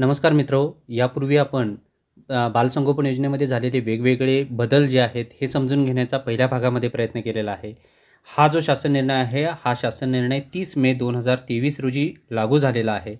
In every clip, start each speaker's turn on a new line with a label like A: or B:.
A: नमस्कार मित्रो यापूर्वी आपण बालसंगोपन योजनेमध्ये झालेले वेगवेगळे बदल जे आहेत हे समजून घेण्याचा पहिल्या भागामध्ये प्रयत्न केलेला आहे हा जो शासन निर्णय आहे हा शासन निर्णय तीस मे दोन हजार तेवीस रोजी लागू झालेला आहे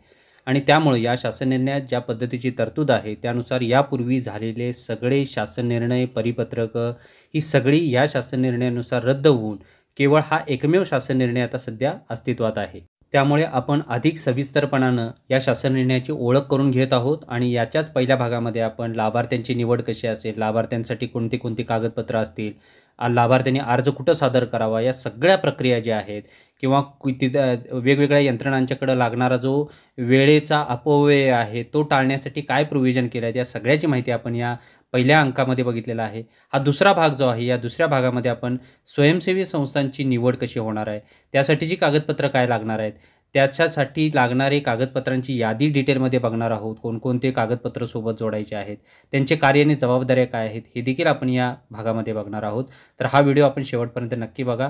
A: आणि त्यामुळे या शासन निर्णयात ज्या पद्धतीची तरतूद आहे त्यानुसार यापूर्वी झालेले सगळे शासन निर्णय परिपत्रकं ही सगळी या शासन निर्णयानुसार रद्द होऊन केवळ हा एकमेव शासन निर्णय आता सध्या अस्तित्वात आहे त्यामुळे आपण अधिक सविस्तरपणानं या शासन निर्णयाची ओळख करून घेत आहोत आणि याच्याच पहिल्या भागामध्ये आपण लाभार्थ्यांची निवड कशी असेल लाभार्थ्यांसाठी कोणती कोणती कागदपत्रं असतील लाभार्थ्यांनी अर्ज कुठं सादर करावा या सगळ्या प्रक्रिया ज्या आहेत किंवा किती वेगवेगळ्या यंत्रणांच्याकडं लागणारा जो वेळेचा अपव्यय आहे तो टाळण्यासाठी काय प्रोव्हिजन केलं आहे या सगळ्याची माहिती आपण या पहिल्या अंकामध्ये बघितलेला आहे हा दुसरा भाग जो आहे या दुसऱ्या भागामध्ये आपण स्वयंसेवी संस्थांची निवड कशी होणार आहे त्यासाठीची कागदपत्रं काय लागणार आहेत त्याच्यासाठी लागणारे कागदपत्रांची यादी डिटेलमध्ये बघणार आहोत कोणकोणते कागदपत्र सोबत जोडायचे आहेत त्यांचे कार्य आणि जबाबदाऱ्या काय आहेत हे देखील आपण या भागामध्ये बघणार आहोत तर हा व्हिडिओ आपण शेवटपर्यंत नक्की बघा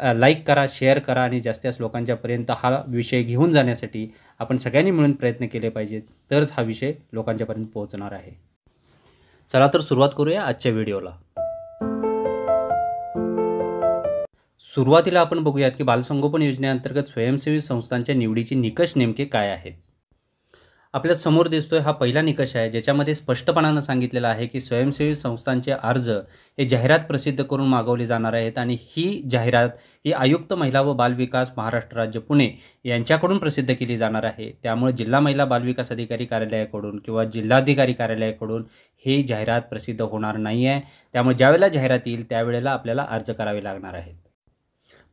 A: लाईक करा शेअर करा आणि जास्त जास्त लोकांच्यापर्यंत हा विषय घेऊन जाण्यासाठी आपण सगळ्यांनी मिळून प्रयत्न केले पाहिजेत तरच हा विषय लोकांच्यापर्यंत पोहोचणार आहे चला तर सुरुवात करूया आजच्या व्हिडिओला सुरुवातीला आपण बघूयात की बालसंगोपन योजनेअंतर्गत स्वयंसेवी संस्थांच्या निवडीचे निकष नेमके काय आहेत आपल्या समोर दिसतोय हा पहिला निकष आहे ज्याच्यामध्ये स्पष्टपणानं सांगितलेला आहे की स्वयंसेवी संस्थांचे अर्ज हे जाहिरात प्रसिद्ध करून मागवले जाणार आहेत आणि ही जाहिरात ही आयुक्त महिला व बालविकास महाराष्ट्र राज्य पुणे यांच्याकडून प्रसिद्ध केली जाणार आहे त्यामुळे जिल्हा महिला बालविकास अधिकारी कार्यालयाकडून किंवा जिल्हाधिकारी कार्यालयाकडून ही जाहिरात प्रसिद्ध होणार नाही आहे त्यामुळे ज्यावेळेला जाहिरात येईल त्यावेळेला आपल्याला अर्ज करावे लागणार आहेत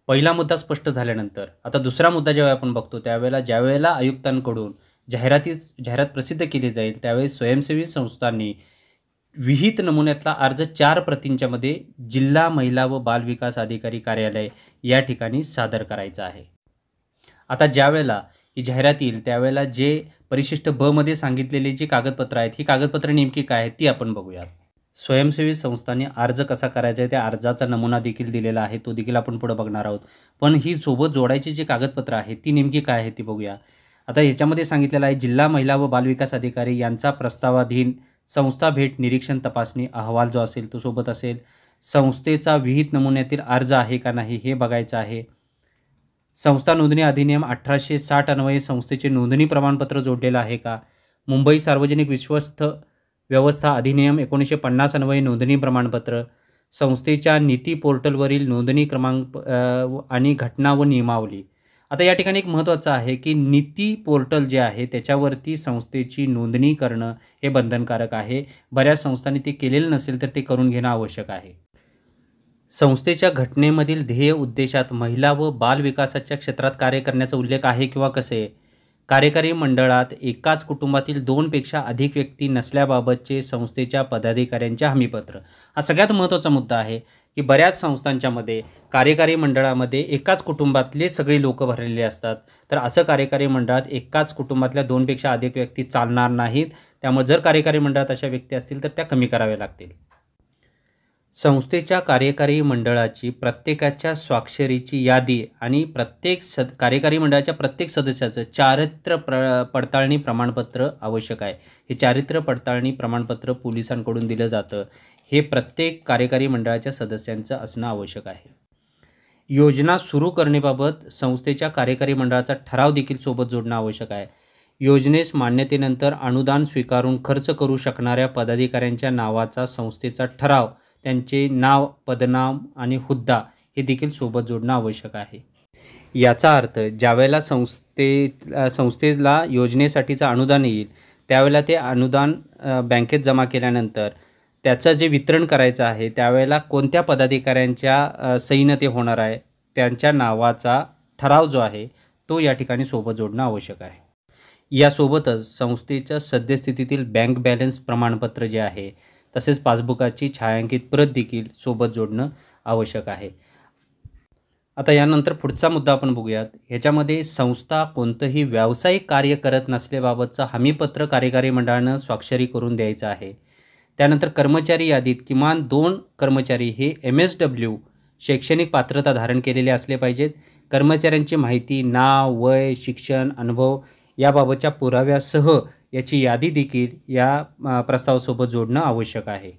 A: पहिला मुद्दा स्पष्ट झाल्यानंतर आता दुसरा मुद्दा जेव्हा आपण बघतो त्यावेळेला ज्यावेळेला आयुक्तांकडून जाहिरातीस जाहिरात प्रसिद्ध केली जाईल त्यावेळी स्वयंसेवी संस्थांनी विहित नमुन्यातला अर्ज चार प्रतींच्यामध्ये जिल्हा महिला व बालविकास अधिकारी कार्यालय या ठिकाणी सादर करायचं आहे आता ज्यावेळेला ही जाहिरात येईल त्यावेळेला जे परिशिष्ट ब मध्ये सांगितलेली जी कागदपत्रं आहेत ही कागदपत्रं नेमकी काय आहेत ती आपण बघूयात स्वयंसेवी संस्थांनी अर्ज कसा करायचा आहे त्या अर्जाचा नमुना देखील दिलेला आहे तो देखील आपण पुढे बघणार आहोत पण ही सोबत जोडायची जी कागदपत्रं आहेत ती नेमकी काय आहे ती बघूया आता याच्यामध्ये सांगितलेलं आहे जिल्हा महिला व बालविकास अधिकारी यांचा प्रस्तावाधीन संस्था भेट निरीक्षण तपासणी अहवाल जो असेल तो सोबत असेल संस्थेचा विहित नमुन्यातील अर्ज आहे का नाही हे बघायचं आहे संस्था नोंदणी अधिनियम अठराशे साठ अन्वये संस्थेचे नोंदणी प्रमाणपत्र जोडलेलं आहे का मुंबई सार्वजनिक विश्वस्त व्यवस्था अधिनियम एकोणीसशे पन्नास अन्वये नोंदणी प्रमाणपत्र संस्थेच्या नीती पोर्टलवरील नोंदणी क्रमांक आणि घटना व नियमावली आता या ठिकाणी एक महत्त्वाचं आहे की नीती पोर्टल जे आहे त्याच्यावरती संस्थेची नोंदणी करणं हे बंधनकारक आहे बऱ्याच संस्थांनी ते केलेलं नसेल तर ते करून घेणं आवश्यक आहे संस्थेच्या घटनेमधील ध्येय उद्देशात महिला व बाल विकासाच्या क्षेत्रात कार्य करण्याचा उल्लेख आहे किंवा कसे कार्यकारी मंडळात एकाच कुटुंबातील दोनपेक्षा अधिक व्यक्ती नसल्याबाबतचे संस्थेच्या पदाधिकाऱ्यांचे हमीपत्र हा सगळ्यात महत्त्वाचा मुद्दा आहे की बऱ्याच संस्थांच्यामध्ये कार्यकारी मंडळामध्ये एकाच कुटुंबातले सगळे लोक भरलेले असतात तर असं कार्यकारी मंडळात एकाच कुटुंबातल्या दोनपेक्षा अधिक व्यक्ती चालणार नाहीत त्यामुळे जर कार्यकारी मंडळात अशा व्यक्ती असतील तर त्या कमी कराव्या लागतील संस्थेच्या कार्यकारी मंडळाची प्रत्येकाच्या स्वाक्षरीची यादी आणि प्रत्येक सद कार्यकारी मंडळाच्या प्रत्येक सदस्याचं चारित्र्य प्र पडताळणी प्रमाणपत्र आवश्यक आहे हे चारित्र्य पडताळणी प्रमाणपत्र पोलिसांकडून दिलं जातं हे प्रत्येक कार्यकारी मंडळाच्या सदस्यांचं असणं आवश्यक आहे योजना सुरू करण्याबाबत संस्थेच्या कार्यकारी मंडळाचा ठराव देखील सोबत जोडणं आवश्यक आहे योजनेस मान्यतेनंतर अनुदान स्वीकारून खर्च करू शकणाऱ्या पदाधिकाऱ्यांच्या नावाचा संस्थेचा ठराव त्यांचे नाव पदनाम आणि हुद्दा हे देखील सोबत जोडणं आवश्यक आहे याचा अर्थ ज्यावेळेला संस्थे संस्थेला योजनेसाठीचं अनुदान येईल त्यावेळेला ते अनुदान बँकेत जमा केल्यानंतर त्याचं जे वितरण करायचं आहे त्यावेळेला कोणत्या पदाधिकाऱ्यांच्या सैन्य ते होणार आहे त्यांच्या नावाचा ठराव जो आहे तो या ठिकाणी सोबत जोडणं आवश्यक आहे यासोबतच संस्थेच्या सद्यस्थितीतील बँक बॅलन्स प्रमाणपत्र जे आहे तसेच पासबुकाची छायांकित प्रत देखील सोबत जोडणं आवश्यक आहे आता यानंतर पुढचा मुद्दा आपण बघूयात ह्याच्यामध्ये संस्था कोणतंही व्यावसायिक कार्य करत नसल्याबाबतचं हमीपत्र कार्यकारी मंडळानं स्वाक्षरी करून द्यायचं आहे त्यानंतर कर्मचारी यादीत किमान दोन कर्मचारी हे एम एस डब्ल्यू शैक्षणिक पात्रता धारण केलेले असले पाहिजेत कर्मचाऱ्यांची माहिती नाव वय शिक्षण अनुभव याबाबतच्या पुराव्यासह याची यादी देखील या प्रस्तावासोबत जोडणं आवश्यक आहे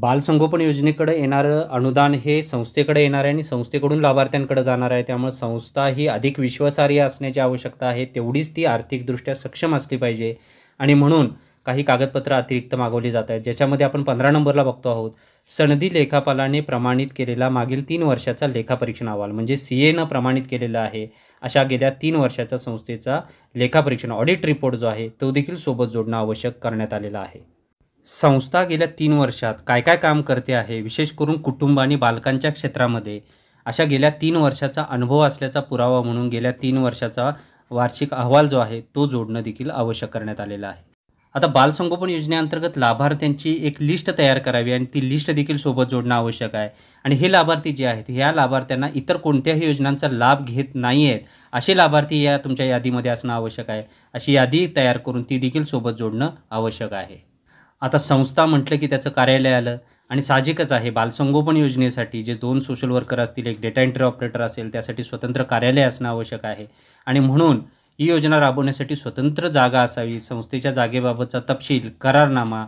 A: बालसंगोपन योजनेकडे येणारं अनुदान हे संस्थेकडे येणार आहे आणि संस्थेकडून लाभार्थ्यांकडे जाणार आहे त्यामुळे संस्था ही अधिक विश्वासार्ह असण्याची आवश्यकता आहे तेवढीच ती आर्थिकदृष्ट्या सक्षम असली पाहिजे आणि म्हणून काही कागदपत्रं अतिरिक्त मागवली जात आहेत ज्याच्यामध्ये आपण पंधरा नंबरला बघतो आहोत सनदी लेखापालाने प्रमाणित केलेला मागील तीन वर्षाचा लेखापरीक्षण अहवाल म्हणजे सी एनं प्रमाणित केलेला आहे अशा गेल्या तीन वर्षाच्या संस्थेचा लेखापरीक्षण ऑडिट रिपोर्ट जो आहे तो देखील सोबत जोडणं आवश्यक करण्यात आलेला आहे संस्था गेल्या तीन वर्षात काय काय काम करते आहे विशेष करून कुटुंब आणि बालकांच्या क्षेत्रामध्ये अशा गेल्या तीन वर्षाचा अनुभव असल्याचा पुरावा म्हणून गेल्या तीन वर्षाचा वार्षिक अहवाल जो आहे तो जोडणं देखील आवश्यक करण्यात आलेला आहे आता बालसंगोपन योजनेअंतर्गत लाभार्थ्यांची एक लिस्ट तयार करावी आणि ती लिस्ट देखील सोबत जोडणं आवश्यक आहे आणि हे लाभार्थी जे आहेत ह्या लाभार्थ्यांना इतर कोणत्याही योजनांचा लाभ घेत नाही आहेत असे लाभार्थी या तुमच्या यादीमध्ये असणं आवश्यक आहे अशी यादी तयार करून ती देखील सोबत जोडणं आवश्यक आहे आता संस्था म्हटलं की त्याचं कार्यालय आलं आणि साहजिकच आहे बालसंगोपन योजनेसाठी जे दोन सोशल वर्कर असतील एक डेटा एंट्री ऑपरेटर असेल त्यासाठी स्वतंत्र कार्यालय असणं आवश्यक आहे आणि म्हणून ही योजना राबवण्यासाठी स्वतंत्र जागा असावी संस्थेच्या जागेबाबतचा तपशील करारनामा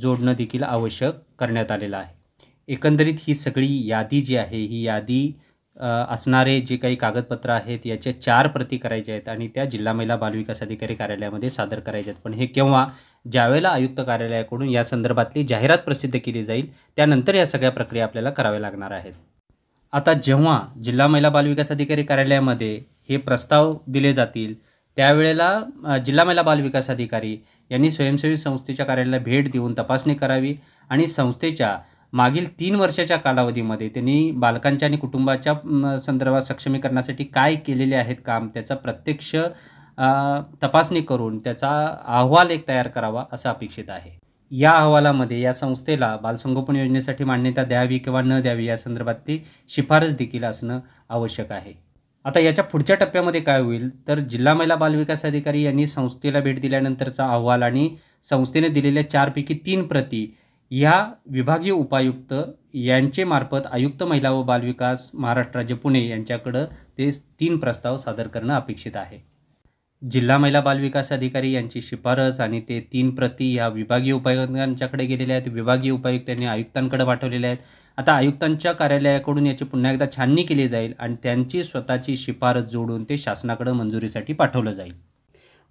A: जोडणं देखील आवश्यक करण्यात आलेलं आहे एकंदरीत ही सगळी यादी जी आहे ही यादी असणारे जे काही कागदपत्र आहेत याच्या चार प्रती करायच्या आहेत आणि त्या जिल्हा महिला बालविकास अधिकारी कार्यालयामध्ये सादर करायच्या आहेत पण हे केव्हा ज्यावेळेला आयुक्त कार्यालयाकडून या संदर्भातली जाहिरात प्रसिद्ध केली जाईल त्यानंतर या सगळ्या प्रक्रिया आपल्याला कराव्या लागणार आहेत आता जेव्हा जिल्हा महिला बालविकास अधिकारी कार्यालयामध्ये हे प्रस्ताव दिले जातील त्यावेळेला जिल्हा महिला बालविकास अधिकारी यांनी स्वयंसेवी संस्थेच्या कार्यालयाला भेट देऊन तपासणी करावी आणि संस्थेच्या मागील तीन वर्षाच्या कालावधीमध्ये त्यांनी बालकांच्या आणि कुटुंबाच्या संदर्भात सक्षमीकरणासाठी काय केलेले आहेत काम त्याचा प्रत्यक्ष तपासणी करून त्याचा अहवाल एक तयार करावा असं अपेक्षित आहे या अहवालामध्ये या संस्थेला बालसंगोपन योजनेसाठी मान्यता द्यावी किंवा न द्यावी या संदर्भात ती शिफारस देखील असणं आवश्यक आहे आता याच्या पुढच्या टप्प्यामध्ये काय होईल तर जिल्हा महिला बालविकास अधिकारी यांनी संस्थेला भेट दिल्यानंतरचा अहवाल आणि संस्थेने दिलेल्या चारपैकी तीन प्रती या विभागीय उपायुक्त यांचे मार्फत आयुक्त महिला व बालविकास महाराष्ट्र राज्य पुणे यांच्याकडं ते तीन प्रस्ताव सादर करणं अपेक्षित आहे जिल्हा महिला बालविकास अधिकारी यांची शिफारस आणि ते तीन प्रती ह्या विभागीय उपायुक्तांच्याकडे गेलेल्या आहेत विभागीय उपायुक्त यांनी आयुक्तांकडे पाठवलेल्या आहेत आता आयुक्तांच्या कार्यालयाकडून याची पुन्हा एकदा छाननी केली जाईल आणि त्यांची स्वतःची शिफारस जोडून ते शासनाकडे मंजुरीसाठी पाठवलं जाईल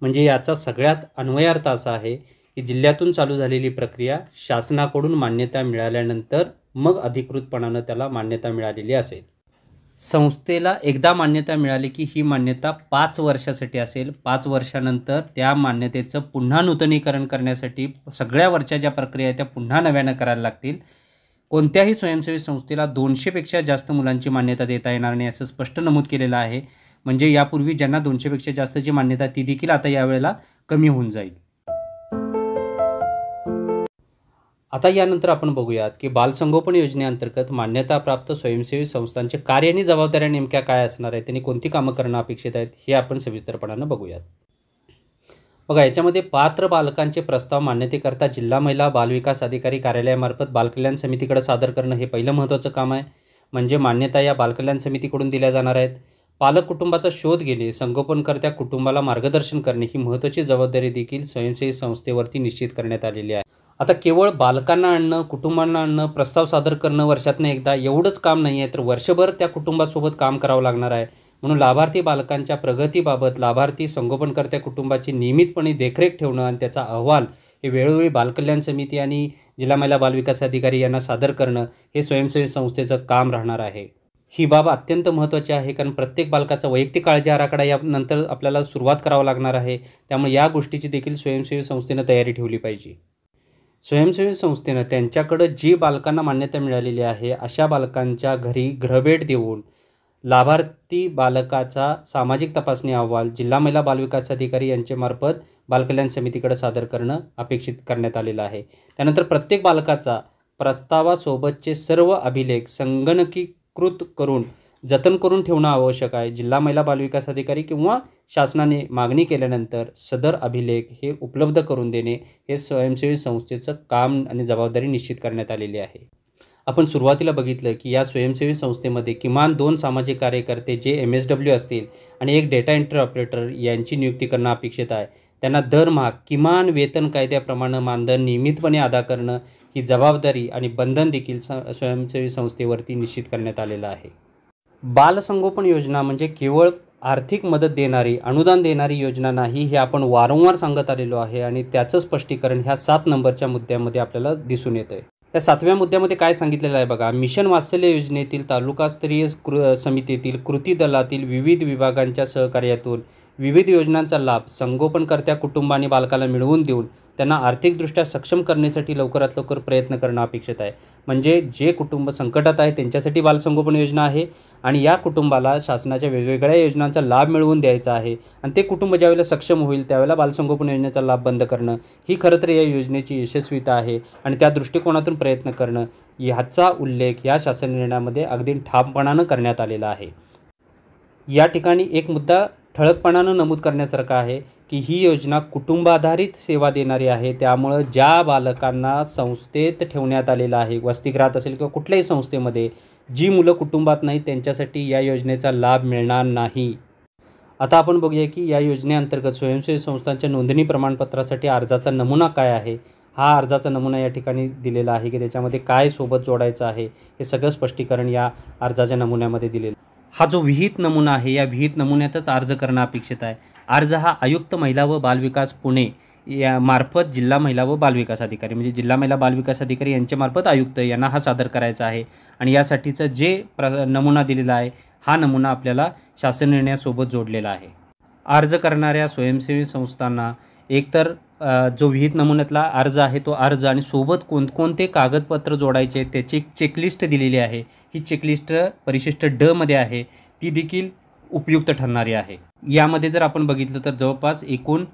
A: म्हणजे याचा सगळ्यात अन्वयार्थ असा आहे की जिल्ह्यातून चालू झालेली प्रक्रिया शासनाकडून मान्यता मिळाल्यानंतर मग अधिकृतपणानं त्याला मान्यता मिळालेली असेल संस्थेला एकदा मान्यता मिळाली की ही मान्यता पाच वर्षासाठी असेल पाच वर्षानंतर त्या मान्यतेचं पुन्हा नूतनीकरण करण्यासाठी सगळ्या वरच्या ज्या प्रक्रिया त्या पुन्हा नव्यानं करायला लागतील कोणत्याही स्वयंसेवी संस्थेला दोनशेपेक्षा जास्त मुलांची मान्यता देता येणार नाही असं स्पष्ट नमूद केलेलं आहे म्हणजे यापूर्वी ज्यांना दोनशेपेक्षा जास्तची मान्यता ती देखील आता यावेळेला कमी होऊन जाईल आता यानंतर आपण बघूयात की बालसंगोपन योजनेअंतर्गत मान्यताप्राप्त स्वयंसेवी संस्थांचे कार्य आणि जबाबदाऱ्या नेमक्या काय असणार आहेत आणि कोणती कामं करणं अपेक्षित आहेत हे आपण सविस्तरपणानं बघूयात बघा याच्यामध्ये पात्र बालकांचे प्रस्ताव मान्यतेकरता जिल्हा महिला बालविकास अधिकारी कार्यालयामार्फत बालकल्याण समितीकडे सादर करणं हे पहिलं महत्त्वाचं काम आहे म्हणजे मान्यता या बालकल्याण समितीकडून दिल्या जाणार आहेत पालक कुटुंबाचा शोध घेणे संगोपनकर्त्या कुटुंबाला मार्गदर्शन करणे ही महत्त्वाची जबाबदारी देखील स्वयंसेवी संस्थेवरती निश्चित करण्यात आलेली आहे आता केवळ बालकांना आणणं कुटुंबांना आणणं प्रस्ताव सादर करणं वर्षातनं एकदा एवढंच काम नाही आहे तर वर्षभर त्या कुटुंबासोबत काम करावं लागणार आहे म्हणून लाभार्थी बालकांच्या प्रगतीबाबत लाभार्थी संगोपनकर्त्या कुटुंबाची नियमितपणे देखरेख ठेवणं आणि त्याचा अहवाल हे वेळोवेळी बालकल्याण समिती आणि जिल्हा महिला बालविकास अधिकारी यांना सादर करणं हे स्वयंसेवी संस्थेचं काम राहणार आहे ही बाब अत्यंत महत्त्वाची आहे कारण प्रत्येक बालकाचा वैयक्तिक काळजी आराखडा यानंतर आपल्याला सुरुवात करावा लागणार आहे त्यामुळे या गोष्टीची देखील स्वयंसेवी संस्थेनं तयारी ठेवली पाहिजे स्वयंसेवी संस्थेनं त्यांच्याकडं जी बालकांना मान्यता मिळालेली आहे अशा बालकांच्या घरी ग्रहभेट देऊन लाभार्थी बालकाचा सामाजिक तपासणी अहवाल जिल्हा महिला बालविकास अधिकारी यांच्यामार्फत बालकल्याण समितीकडे सादर करणं अपेक्षित करण्यात आलेलं आहे त्यानंतर प्रत्येक बालकाचा प्रस्तावासोबतचे सर्व अभिलेख संगणकीकृत करून जतन करून ठेवणं आवश्यक आहे जिल्हा महिला बालविकास अधिकारी किंवा शासनाने मागणी केल्यानंतर सदर अभिलेख हे उपलब्ध करून देणे हे स्वयंसेवी संस्थेचं काम आणि जबाबदारी निश्चित करण्यात आलेली आहे आपण सुरुवातीला बघितलं की या स्वयंसेवी संस्थेमध्ये किमान दोन सामाजिक कार्यकर्ते जे एम एस डब्ल्यू असतील आणि एक डेटा एंट्री ऑपरेटर यांची नियुक्ती करणं अपेक्षित आहे त्यांना दरमहा किमान वेतन कायद्याप्रमाणे मानधन नियमितपणे अदा करणं ही जबाबदारी आणि बंधन देखील स्वयंसेवी संस्थेवरती निश्चित करण्यात आलेलं आहे बालसंगोपन योजना म्हणजे केवळ आर्थिक मदत देणारी अनुदान देणारी योजना नाही हे आपण वारंवार सांगत आलेलो आहे आणि त्याचं स्पष्टीकरण ह्या सात नंबरच्या मुद्द्यामध्ये आपल्याला दिसून येतं आहे या सातव्या मुद्द्यामध्ये काय सांगितलेलं आहे बघा मिशन वात्सल्य योजनेतील तालुकास्तरीय कृ समितीतील कृती दलातील विविध विभागांच्या सहकार्यातून विविध योजनांचा लाभ संगोपनकर्त्या कुटुंब आणि बालकाला मिळवून देऊन त्यांना आर्थिकदृष्ट्या सक्षम करण्यासाठी लवकरात लवकर प्रयत्न करणं अपेक्षित आहे म्हणजे जे कुटुंब संकटात आहे त्यांच्यासाठी बालसंगोपन योजना आहे आणि या कुटुंबाला शासनाच्या वेगवेगळ्या योजनांचा लाभ मिळवून द्यायचा आहे आणि ते कुटुंब ज्यावेळेला सक्षम होईल त्यावेळेला बालसंगोपन योजनेचा लाभ बंद करणं ही खरं तर या योजनेची यशस्वीता आहे आणि त्या दृष्टिकोनातून प्रयत्न करणं ह्याचा उल्लेख या शासन निर्णयामध्ये अगदी ठामपणानं करण्यात आलेला आहे या ठिकाणी एक मुद्दा ठळकपणानं नमूद करण्यासारखं आहे की ही योजना कुटुंबाधारित सेवा देणारी आहे त्यामुळं ज्या बालकांना संस्थेत ठेवण्यात आलेलं आहे वसतिगृहात असेल किंवा कुठल्याही संस्थेमध्ये जी मुलं कुटुंबात नाही त्यांच्यासाठी या योजनेचा लाभ मिळणार नाही आता आपण बघूया की या योजनेअंतर्गत स्वयंसेवी संस्थांच्या नोंदणी प्रमाणपत्रासाठी अर्जाचा नमुना काय आहे हा अर्जाचा नमुना या ठिकाणी दिलेला आहे की त्याच्यामध्ये काय सोबत जोडायचं आहे हे सगळं स्पष्टीकरण या अर्जाच्या नमुन्यामध्ये दिलेलं हा जो विहित नमुना आहे या विहित नमुन्यातच अर्ज करणं अपेक्षित आहे अर्ज हा आयुक्त महिला व बालविकास पुणे या मार्फत जिल्हा महिला व बालविकास अधिकारी म्हणजे जिल्हा महिला बालविकास अधिकारी यांच्यामार्फत आयुक्त यांना हा सादर करायचा आहे आणि यासाठीचं जे प्र नमुना दिलेला आहे हा नमुना आपल्याला शासन निर्णयासोबत जोडलेला आहे अर्ज करणाऱ्या स्वयंसेवी संस्थांना एकतर जो विहित नमुन्यातला अर्ज आहे तो अर्ज आणि सोबत कोणकोणते कागदपत्र जोडायचे त्याची एक चेकलिस्ट दिलेली आहे ही चेकलिस्ट परिशिष्ट ड मध्ये आहे ती देखील उपयुक्त ठरणारी आहे यामध्ये जर आपण बघितलं तर जवळपास एकूण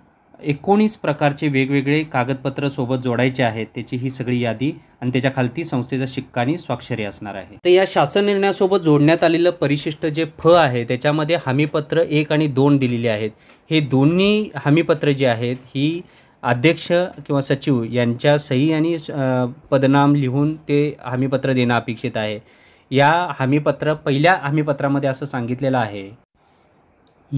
A: एकोणीस प्रकारचे वेगवेगळे कागदपत्र सोबत जोडायचे आहेत त्याची ही सगळी यादी आणि त्याच्या खालती संस्थेचा शिक्का आणि स्वाक्षरी असणार आहे तर या शासन निर्णयासोबत जोडण्यात आलेलं परिशिष्ट जे फ आहे त्याच्यामध्ये हमीपत्र एक आणि दोन दिलेली आहेत हे दोन्ही हमीपत्र जे आहेत ही अध्यक्ष किंवा सचिव यांच्या सही आणि पदनाम लिहून ते हमीपत्र देणं अपेक्षित आहे या हमीपत्र पहिल्या हमीपत्रामध्ये असं सांगितलेलं आहे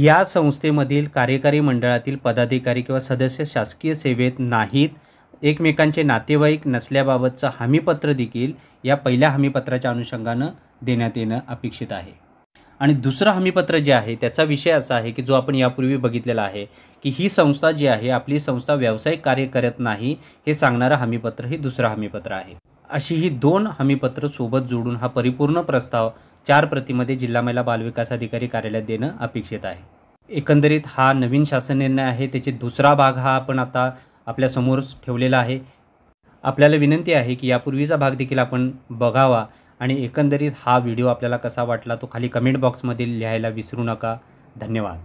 A: या संस्थेमधील कार्यकारी मंडळातील पदाधिकारी किंवा सदस्य शासकीय सेवेत नाहीत एकमेकांचे नातेवाईक नसल्याबाबतचं हमीपत्र देखील या पहिल्या हमीपत्राच्या अनुषंगानं देण्यात येणं अपेक्षित आहे आणि दुसरं हमीपत्र जे आहे त्याचा विषय असा आहे की जो आपण यापूर्वी बघितलेला आहे की ही संस्था जी आहे आपली संस्था व्यावसायिक कार्य करत नाही हे सांगणारं हमीपत्र हे दुसरं हमीपत्र आहे अशी ही दोन हमीपत्र सोबत जोडून हा परिपूर्ण प्रस्ताव चार प्रतिमध्ये जिल्हा महिला बालविकास अधिकारी कार्यालयात देणं अपेक्षित आहे एकंदरीत हा नवीन शासन निर्णय आहे त्याचे दुसरा भाग हा आपण आता आपल्यासमोर ठेवलेला आहे आपल्याला विनंती आहे की यापूर्वीचा भाग देखील आपण बघावा आणि एकंदरीत हा व्हिडिओ आपल्याला कसा वाटला तो खाली कमेंट बॉक्समध्ये लिहायला विसरू नका धन्यवाद